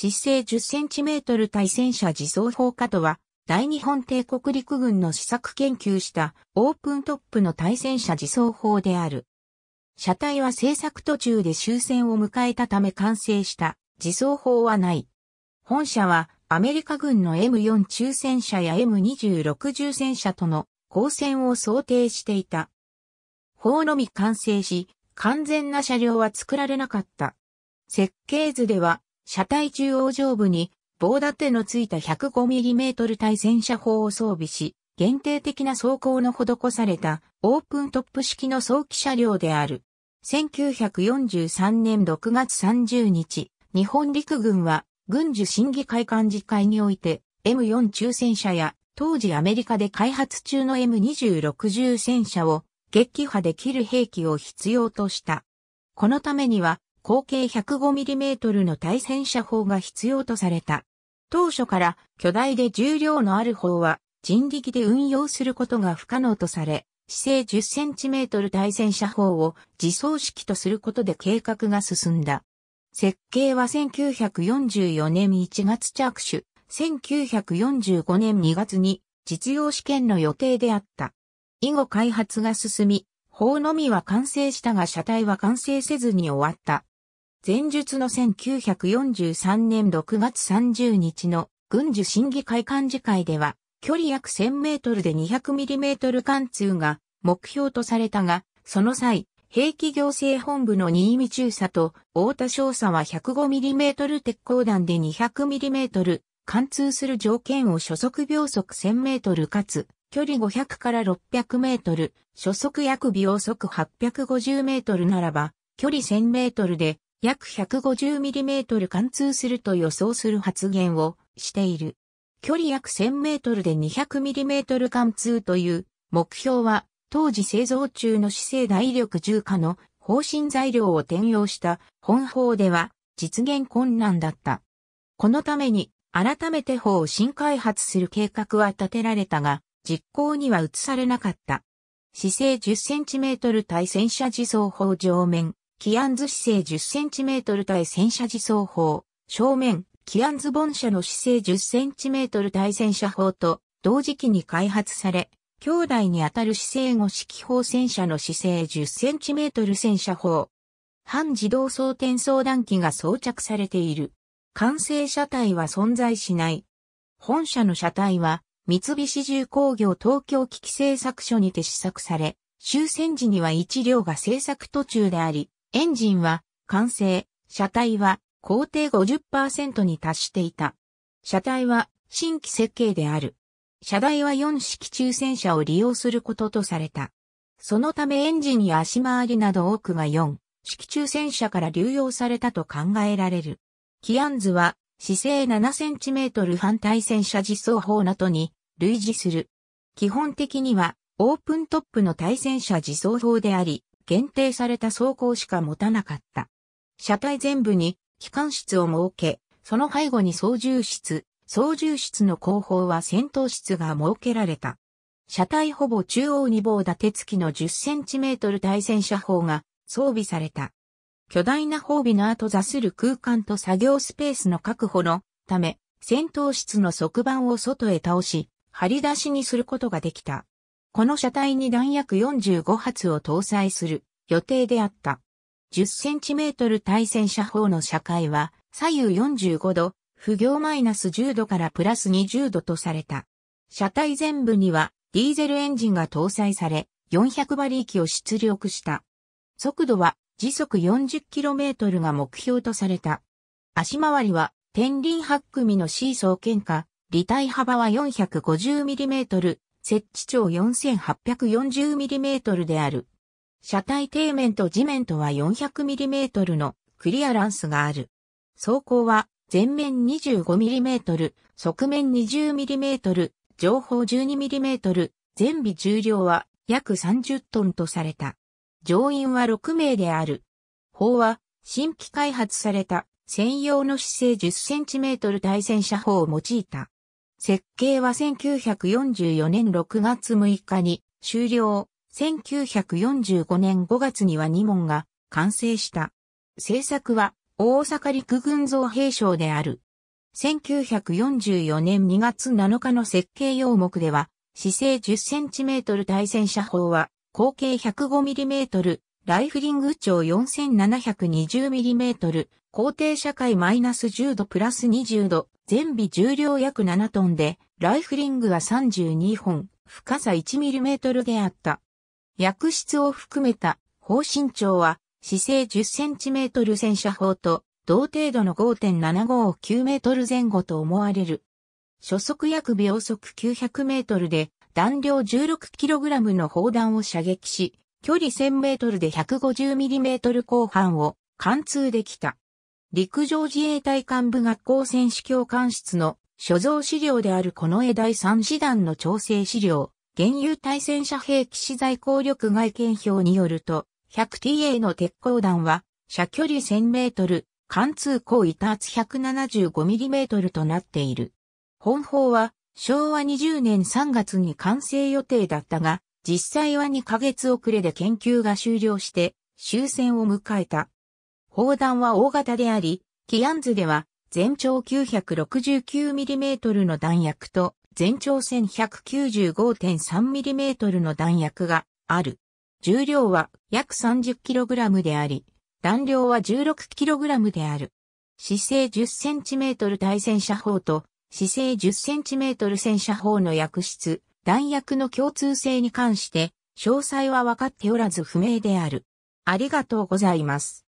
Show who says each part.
Speaker 1: 姿勢10センチメートル対戦車自走砲火とは、大日本帝国陸軍の試作研究したオープントップの対戦車自走砲である。車体は製作途中で終戦を迎えたため完成した自走砲はない。本社はアメリカ軍の M4 中戦車や M26 重戦車との交戦を想定していた。砲のみ完成し、完全な車両は作られなかった。設計図では車体中央上部に棒立てのついた 105mm 対戦車砲を装備し、限定的な装甲の施されたオープントップ式の早期車両である。1943年6月30日、日本陸軍は軍需審議会幹事会において M4 中戦車や当時アメリカで開発中の M26 重戦車を撃破できる兵器を必要とした。このためには口径 105mm の対戦車砲が必要とされた。当初から巨大で重量のある砲は人力で運用することが不可能とされ、姿勢 10cm 対戦車砲を自走式とすることで計画が進んだ。設計は1944年1月着手、1945年2月に実用試験の予定であった。以後開発が進み、砲のみは完成したが車体は完成せずに終わった。前述の1943年6月30日の軍需審議会幹事会では、距離約1000メートルで2 0 0トル貫通が目標とされたが、その際、兵器行政本部の新見中佐と大田少佐は1 0 5トル鉄鋼弾で2 0 0トル貫通する条件を初速秒速1 0 0 0ルかつ距離500から600メートル、初速約秒速850メートルならば、距離1000メートルで約150ミリメートル貫通すると予想する発言をしている。距離約1000メートルで200ミリメートル貫通という目標は、当時製造中の姿勢大力重化の方針材料を転用した本法では実現困難だった。このために改めて法を新開発する計画は立てられたが、実行には移されなかった。姿勢 10cm 対戦車自走砲上面、キアンズ姿勢 10cm 対戦車自走砲、正面、キアンズ本社の姿勢 10cm 対戦車砲と同時期に開発され、兄弟にあたる姿勢後式砲戦車の姿勢 10cm 戦車砲。半自動装填相談機が装着されている。完成車体は存在しない。本社の車体は三菱重工業東京機器製作所にて試作され、終戦時には1両が製作途中であり、エンジンは完成、車体は工程50%に達していた。車体は新規設計である。車台は4式中戦車を利用することとされた。そのためエンジンや足回りなど多くが4式中戦車から流用されたと考えられる。キアンズは姿勢7センチメートル反対戦車実装砲などに類似する。基本的には、オープントップの対戦車自走砲であり、限定された装甲しか持たなかった。車体全部に機関室を設け、その背後に操縦室、操縦室の後方は戦闘室が設けられた。車体ほぼ中央に棒立て付きの10センチメートル対戦車砲が装備された。巨大な砲備の後座する空間と作業スペースの確保のため、戦闘室の側板を外へ倒し、張り出しにすることができた。この車体に弾薬45発を搭載する予定であった。10センチメートル対戦車砲の車体は左右45度、不行マイナス10度からプラス20度とされた。車体全部にはディーゼルエンジンが搭載され、400馬力を出力した。速度は時速 40km が目標とされた。足回りは天輪8組のシーソー喧嘩、離体幅は 450mm、設置長 4840mm である。車体底面と地面とは 400mm のクリアランスがある。走行は前面 25mm、側面 20mm、上方 12mm、全備重量は約30トンとされた。乗員は6名である。砲は新規開発された専用の姿勢 10cm 対戦車砲を用いた。設計は1944年6月6日に終了。1945年5月には2門が完成した。制作は大阪陸軍造兵省である。1944年2月7日の設計要目では、姿勢 10cm 対戦車砲は、口径 105mm、ライフリング長 4720mm、高低社会マイナス10度プラス20度、全備重量約7トンで、ライフリングは32本、深さ1トルであった。薬室を含めた砲身長は、姿勢1 0トル戦車砲と、同程度の5.759メートル前後と思われる。初速約秒速900メートルで、弾量1 6ラムの砲弾を射撃し、距離1000メートルで150ミリメートル後半を貫通できた。陸上自衛隊幹部学校選手教官室の所蔵資料であるこの絵第3師団の調整資料、原油対戦車兵器資材効力外見表によると、100TA の鉄鋼弾は、射距離1000メートル、貫通高板圧1 7 5トルとなっている。本砲は、昭和20年3月に完成予定だったが、実際は2ヶ月遅れで研究が終了して、終戦を迎えた。砲弾は大型であり、キアンズでは全長 969mm の弾薬と全長 1195.3mm の弾薬がある。重量は約 30kg であり、弾量は 16kg である。姿勢 10cm 対戦車砲と姿勢 10cm 戦車砲の薬室、弾薬の共通性に関して詳細は分かっておらず不明である。ありがとうございます。